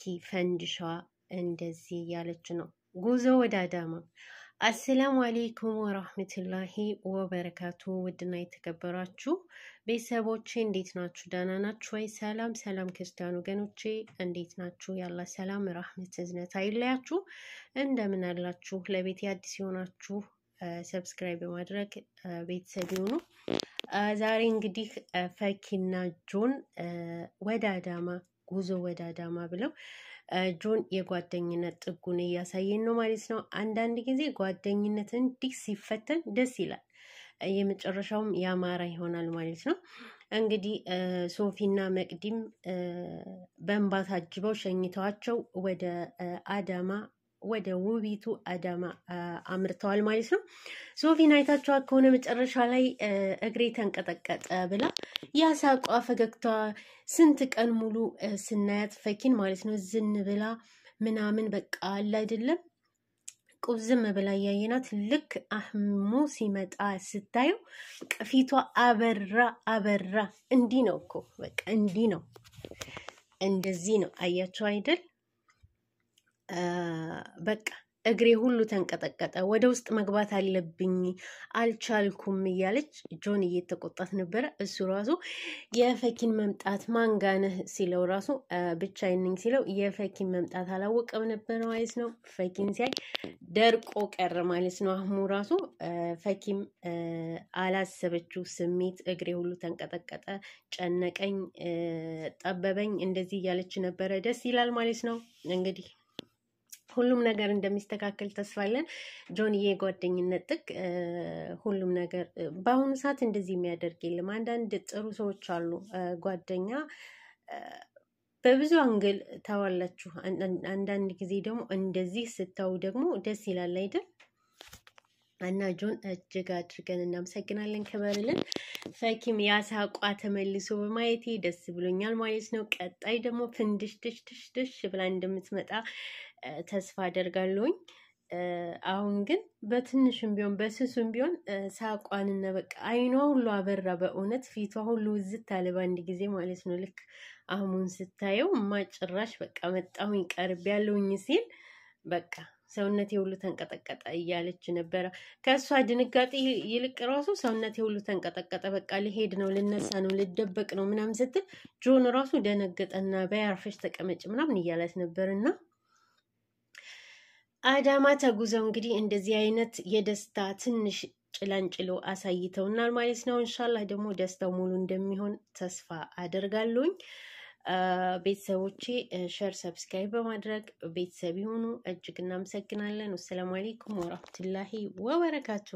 ኪ ፈንድሻ እንደዚህ እያለች ነው። ጉዞ ወደ አዳማ። አሰላሙ አሌይኩም ወራህመቱላሂ ወበረካቱ። ውድና የተከበራችሁ ቤተሰቦቼ እንዴት ናችሁ? ደህና ናችሁ ወይ? ሰላም ሰላም፣ ክርስቲያን ወገኖቼ እንዴት ናችሁ? ያላ ሰላም ረህመት እዝነት አይለያችሁ። እንደምን አላችሁ? ለቤት አዲስ የሆናችሁ ሰብስክራይብ በማድረግ ቤተሰብ ይሁኑ። ዛሬ እንግዲህ ፈኪና ጆን ወደ አዳማ ጉዞ ወደ አዳማ ብለው ጆን የጓደኝነት ጥጉን እያሳየን ነው ማለት ነው። አንዳንድ ጊዜ ጓደኝነት እንዲህ ሲፈተን ደስ ይላል። የመጨረሻውም ያማረ ይሆናል ማለት ነው። እንግዲህ ሶፊና መቅዲም በእንባ ታጅበው ሸኝተዋቸው ወደ አዳማ ወደ ውቢቱ አዳማ አምርተዋል ማለት ነው። ሶፊን አይታችኋት ከሆነ መጨረሻ ላይ እግሬ ተንቀጠቀጠ ብላ ያሳቋ ፈገግቷ ስንት ቀን ሙሉ ስናያት ፈኪን ማለት ነው ዝን ብላ ምናምን በቃ አለ አይደለም ቁብዝም ብላ እያየናት ልክ አህሙ ሲመጣ ስታየው ፊቷ አበራ አበራ። እንዲህ ነው እኮ በቃ እንዲህ ነው እንደዚህ ነው አያቸው አይደል? በቃ እግሬ ሁሉ ተንቀጠቀጠ። ወደ ውስጥ መግባት አለብኝ አልቻልኩም እያለች ጆን እየተቆጣት ነበረ። እሱ ራሱ የፈኪን መምጣት ማንጋነህ ሲለው ራሱ ብቻዬን ነኝ ሲለው የፈኪን መምጣት አላወቀም ነበር ማለት ነው። ፈኪን ሲያይ ደርቆ ቀረ ማለት ነው። አህሙ ራሱ ፈኪም አላሰበችው ስሜት እግሬ ሁሉ ተንቀጠቀጠ፣ ጨነቀኝ፣ ጠበበኝ እንደዚህ እያለች ነበረ። ደስ ይላል ማለት ነው እንግዲህ ሁሉም ነገር እንደሚስተካከል ተስፋ አለን። ጆንዬ ጓደኝነት ጥግ ሁሉም ነገር በአሁኑ ሰዓት እንደዚህ የሚያደርግ የለም። አንዳንድ ጥሩ ሰዎች አሉ። ጓደኛ በብዙ አንግል ታዋላችሁ። አንዳንድ ጊዜ ደግሞ እንደዚህ ስታው ደግሞ ደስ ይላል አይደል? እና ጆን እጅግ አድርገን እናመሰግናለን። ክበርልን ፈኪም ያሳቋ ተመልሶ በማየቴ ደስ ብሎኛል ማለት ነው። ቀጣይ ደግሞ ፍንድሽ ድሽ ድሽ ድሽ ብላ እንደምትመጣ ተስፋ አደርጋለሁኝ። አሁን ግን በትንሽም ቢሆን በስሱም ቢሆን ሳቋንነ በቃ አይኗ ሁሉ አበራ፣ በእውነት ፊቷ ሁሉ ውዝት አለ በአንድ ጊዜ ማለት ነው። ልክ አህሙን ስታየው እማ ጭራሽ በቃ መጣሁኝ ቀርብ ያለውኝ ሲል በቃ ሰውነቴ ሁሉ ተንቀጠቀጠ እያለች ነበረ። ከእሷ ድንጋጤ ይልቅ ራሱ ሰውነቴ ሁሉ ተንቀጠቀጠ። በቃ ልሄድ ነው፣ ልነሳ ነው፣ ልደበቅ ነው ምናምን ስትል ጆን ራሱ ደነገጠና በያርፈሽ ተቀመጭ ምናምን እያላት ነበር እና አዳማ ተጉዘው እንግዲህ እንደዚህ አይነት የደስታ ትንሽ ጭላንጭሎ አሳይተውናል ማለት ነው። እንሻላ ደግሞ ደስታው ሙሉ እንደሚሆን ተስፋ አደርጋለሁኝ። ቤተሰቦቼ ሸር፣ ሰብስክራይብ በማድረግ ቤተሰብ የሆኑ እጅግ እናመሰግናለን። ወሰላሙ አሌይኩም ወራህመቱላሂ ወበረካቱ።